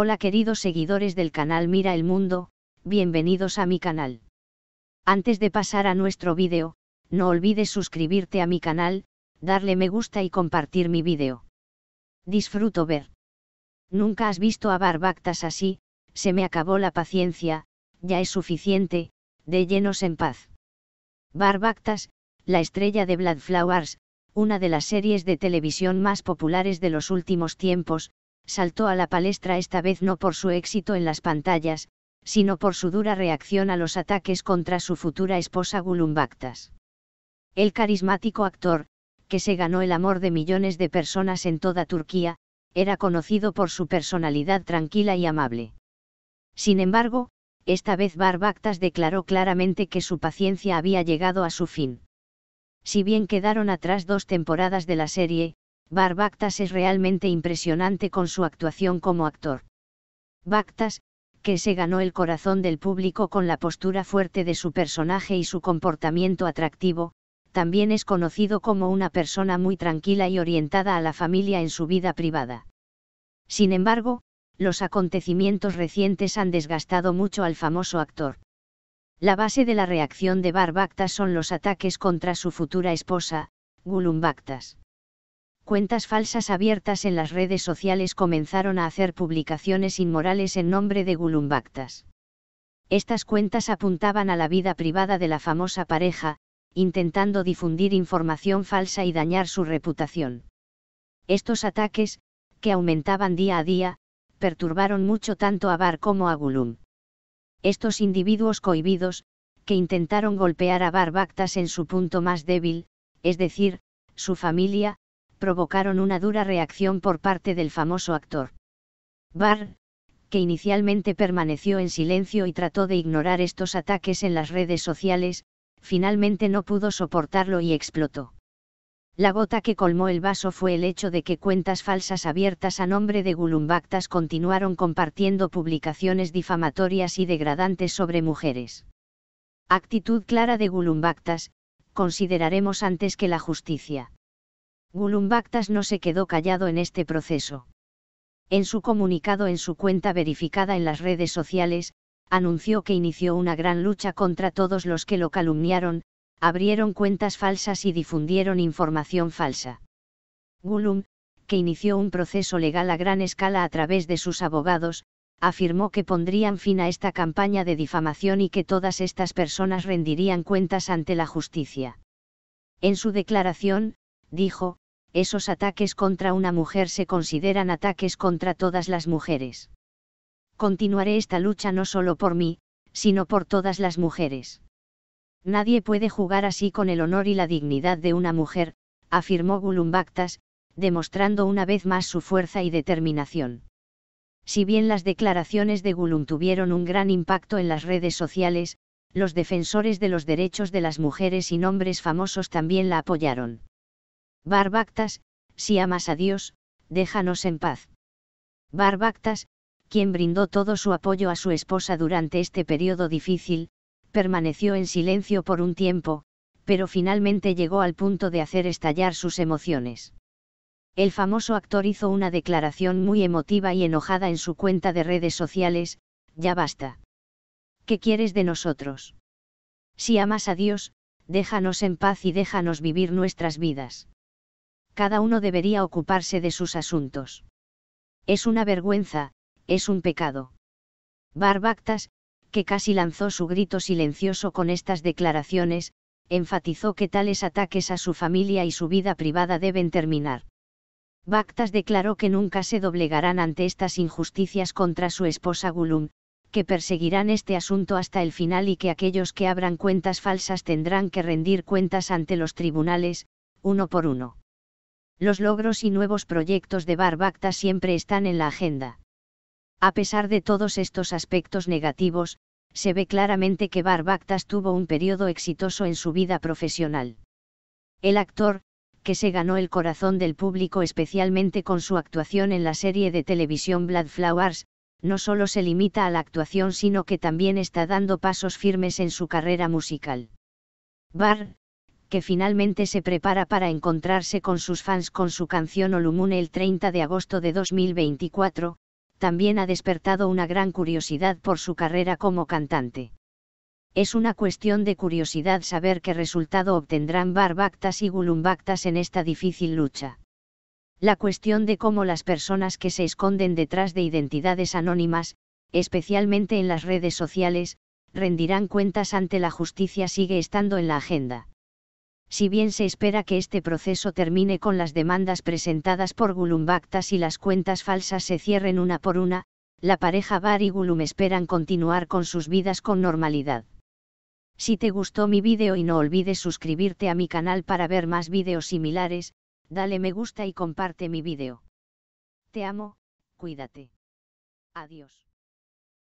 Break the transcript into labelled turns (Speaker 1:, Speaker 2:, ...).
Speaker 1: Hola queridos seguidores del canal Mira el Mundo, bienvenidos a mi canal. Antes de pasar a nuestro vídeo, no olvides suscribirte a mi canal, darle me gusta y compartir mi vídeo. Disfruto ver. Nunca has visto a Barbactas así, se me acabó la paciencia, ya es suficiente, de llenos en paz. Barbactas, la estrella de Blood Flowers, una de las series de televisión más populares de los últimos tiempos, saltó a la palestra esta vez no por su éxito en las pantallas, sino por su dura reacción a los ataques contra su futura esposa Gulumbaktas. El carismático actor, que se ganó el amor de millones de personas en toda Turquía, era conocido por su personalidad tranquila y amable. Sin embargo, esta vez barbaktas declaró claramente que su paciencia había llegado a su fin. Si bien quedaron atrás dos temporadas de la serie, Barbactas es realmente impresionante con su actuación como actor. Bactas, que se ganó el corazón del público con la postura fuerte de su personaje y su comportamiento atractivo, también es conocido como una persona muy tranquila y orientada a la familia en su vida privada. Sin embargo, los acontecimientos recientes han desgastado mucho al famoso actor. La base de la reacción de Barbactas son los ataques contra su futura esposa, Gulumbactas. Cuentas falsas abiertas en las redes sociales comenzaron a hacer publicaciones inmorales en nombre de Gulumbactas. Estas cuentas apuntaban a la vida privada de la famosa pareja, intentando difundir información falsa y dañar su reputación. Estos ataques, que aumentaban día a día, perturbaron mucho tanto a Bar como a Gulum. Estos individuos cohibidos, que intentaron golpear a Bar Bactas en su punto más débil, es decir, su familia, provocaron una dura reacción por parte del famoso actor. Barr, que inicialmente permaneció en silencio y trató de ignorar estos ataques en las redes sociales, finalmente no pudo soportarlo y explotó. La gota que colmó el vaso fue el hecho de que cuentas falsas abiertas a nombre de Gulumbactas continuaron compartiendo publicaciones difamatorias y degradantes sobre mujeres. Actitud clara de Gulumbactas, consideraremos antes que la justicia. Gulumbactas no se quedó callado en este proceso. En su comunicado en su cuenta verificada en las redes sociales, anunció que inició una gran lucha contra todos los que lo calumniaron, abrieron cuentas falsas y difundieron información falsa. Gulum, que inició un proceso legal a gran escala a través de sus abogados, afirmó que pondrían fin a esta campaña de difamación y que todas estas personas rendirían cuentas ante la justicia. En su declaración, dijo, esos ataques contra una mujer se consideran ataques contra todas las mujeres. Continuaré esta lucha no solo por mí, sino por todas las mujeres. Nadie puede jugar así con el honor y la dignidad de una mujer, afirmó Gulumbactas, demostrando una vez más su fuerza y determinación. Si bien las declaraciones de Gulum tuvieron un gran impacto en las redes sociales, los defensores de los derechos de las mujeres y nombres famosos también la apoyaron. Barbactas, si amas a Dios, déjanos en paz. Barbactas, quien brindó todo su apoyo a su esposa durante este periodo difícil, permaneció en silencio por un tiempo, pero finalmente llegó al punto de hacer estallar sus emociones. El famoso actor hizo una declaración muy emotiva y enojada en su cuenta de redes sociales, ya basta. ¿Qué quieres de nosotros? Si amas a Dios, déjanos en paz y déjanos vivir nuestras vidas cada uno debería ocuparse de sus asuntos. Es una vergüenza, es un pecado. Barbactas, que casi lanzó su grito silencioso con estas declaraciones, enfatizó que tales ataques a su familia y su vida privada deben terminar. Bactas declaró que nunca se doblegarán ante estas injusticias contra su esposa Gulum, que perseguirán este asunto hasta el final y que aquellos que abran cuentas falsas tendrán que rendir cuentas ante los tribunales, uno por uno los logros y nuevos proyectos de Barbacta siempre están en la agenda. A pesar de todos estos aspectos negativos, se ve claramente que Barbactas tuvo un periodo exitoso en su vida profesional. El actor, que se ganó el corazón del público especialmente con su actuación en la serie de televisión Blood Flowers, no solo se limita a la actuación sino que también está dando pasos firmes en su carrera musical. Bar, que finalmente se prepara para encontrarse con sus fans con su canción Olumune el 30 de agosto de 2024, también ha despertado una gran curiosidad por su carrera como cantante. Es una cuestión de curiosidad saber qué resultado obtendrán Barbactas y Gulumbactas en esta difícil lucha. La cuestión de cómo las personas que se esconden detrás de identidades anónimas, especialmente en las redes sociales, rendirán cuentas ante la justicia sigue estando en la agenda si bien se espera que este proceso termine con las demandas presentadas por Gulumbactas y las cuentas falsas se cierren una por una, la pareja Bar y Gulum esperan continuar con sus vidas con normalidad. Si te gustó mi vídeo y no olvides suscribirte a mi canal para ver más vídeos similares, dale me gusta y comparte mi vídeo. Te amo, cuídate. Adiós.